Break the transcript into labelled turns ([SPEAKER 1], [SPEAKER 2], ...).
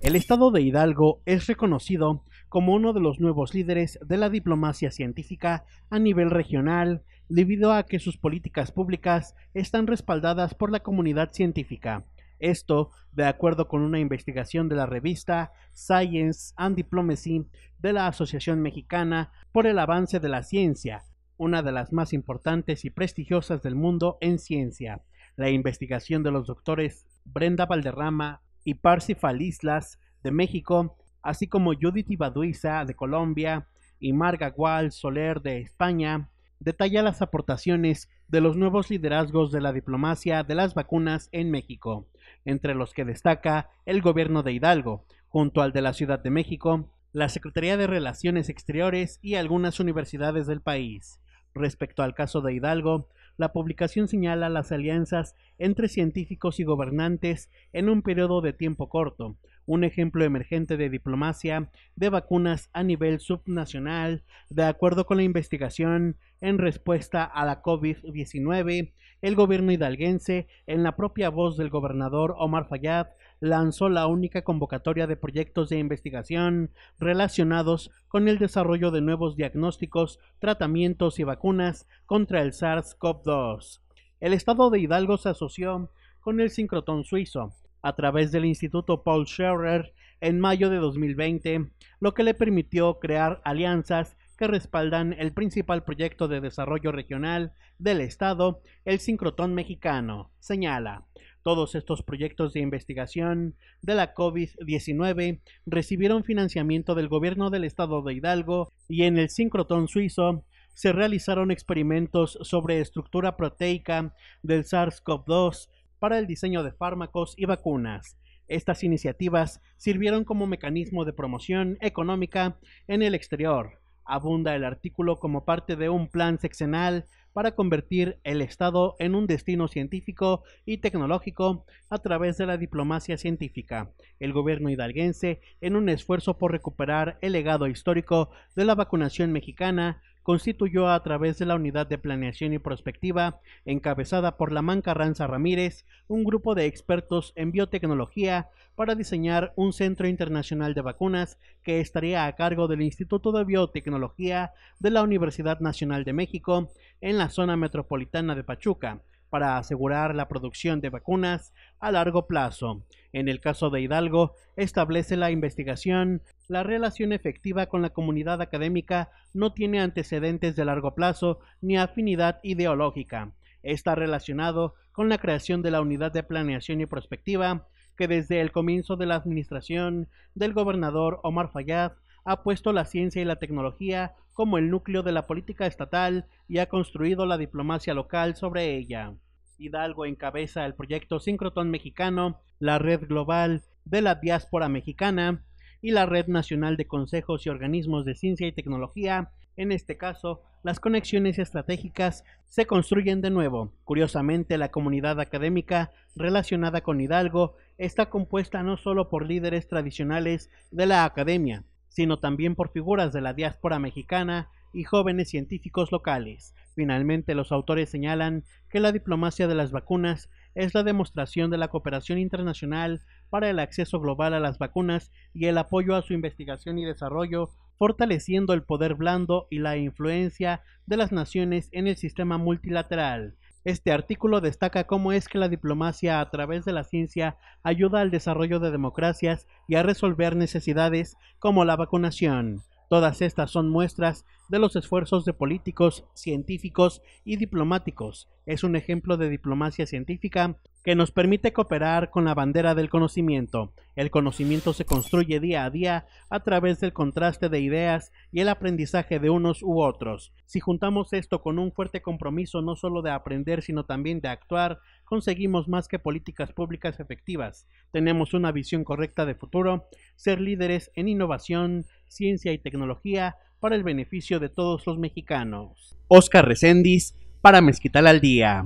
[SPEAKER 1] El estado de Hidalgo es reconocido como uno de los nuevos líderes de la diplomacia científica a nivel regional debido a que sus políticas públicas están respaldadas por la comunidad científica. Esto, de acuerdo con una investigación de la revista Science and Diplomacy de la Asociación Mexicana por el Avance de la Ciencia, una de las más importantes y prestigiosas del mundo en ciencia. La investigación de los doctores Brenda Valderrama, y Parsifal Islas de México, así como Judith Ibaduiza de Colombia y Marga Gual Soler de España, detalla las aportaciones de los nuevos liderazgos de la diplomacia de las vacunas en México, entre los que destaca el gobierno de Hidalgo, junto al de la Ciudad de México, la Secretaría de Relaciones Exteriores y algunas universidades del país. Respecto al caso de Hidalgo, la publicación señala las alianzas entre científicos y gobernantes en un periodo de tiempo corto, un ejemplo emergente de diplomacia de vacunas a nivel subnacional, de acuerdo con la investigación en respuesta a la COVID-19, el gobierno hidalguense, en la propia voz del gobernador Omar Fayad, lanzó la única convocatoria de proyectos de investigación relacionados con el desarrollo de nuevos diagnósticos, tratamientos y vacunas contra el SARS-CoV-2. El estado de Hidalgo se asoció con el sincrotón suizo, a través del Instituto Paul Scherrer en mayo de 2020, lo que le permitió crear alianzas que respaldan el principal proyecto de desarrollo regional del Estado, el Sincrotón Mexicano. Señala, todos estos proyectos de investigación de la COVID-19 recibieron financiamiento del gobierno del Estado de Hidalgo y en el Sincrotón suizo se realizaron experimentos sobre estructura proteica del SARS-CoV-2 para el diseño de fármacos y vacunas. Estas iniciativas sirvieron como mecanismo de promoción económica en el exterior. Abunda el artículo como parte de un plan sexenal para convertir el Estado en un destino científico y tecnológico a través de la diplomacia científica, el gobierno hidalguense en un esfuerzo por recuperar el legado histórico de la vacunación mexicana constituyó a través de la Unidad de Planeación y Prospectiva, encabezada por la Manca Ranza Ramírez, un grupo de expertos en biotecnología para diseñar un centro internacional de vacunas que estaría a cargo del Instituto de Biotecnología de la Universidad Nacional de México en la zona metropolitana de Pachuca para asegurar la producción de vacunas a largo plazo. En el caso de Hidalgo, establece la investigación la relación efectiva con la comunidad académica no tiene antecedentes de largo plazo ni afinidad ideológica. Está relacionado con la creación de la Unidad de Planeación y Prospectiva, que desde el comienzo de la administración del gobernador Omar Fayad ha puesto la ciencia y la tecnología como el núcleo de la política estatal y ha construido la diplomacia local sobre ella. Hidalgo encabeza el proyecto Sincrotón Mexicano, la red global de la diáspora mexicana, y la Red Nacional de Consejos y Organismos de Ciencia y Tecnología, en este caso, las conexiones estratégicas se construyen de nuevo. Curiosamente, la comunidad académica relacionada con Hidalgo está compuesta no solo por líderes tradicionales de la academia, sino también por figuras de la diáspora mexicana y jóvenes científicos locales. Finalmente, los autores señalan que la diplomacia de las vacunas es la demostración de la cooperación internacional para el acceso global a las vacunas y el apoyo a su investigación y desarrollo, fortaleciendo el poder blando y la influencia de las naciones en el sistema multilateral. Este artículo destaca cómo es que la diplomacia a través de la ciencia ayuda al desarrollo de democracias y a resolver necesidades como la vacunación. Todas estas son muestras de los esfuerzos de políticos, científicos y diplomáticos. Es un ejemplo de diplomacia científica que nos permite cooperar con la bandera del conocimiento. El conocimiento se construye día a día a través del contraste de ideas y el aprendizaje de unos u otros. Si juntamos esto con un fuerte compromiso no solo de aprender, sino también de actuar, conseguimos más que políticas públicas efectivas. Tenemos una visión correcta de futuro, ser líderes en innovación, ciencia y tecnología para el beneficio de todos los mexicanos. Oscar Recendis para Mezquital al Día.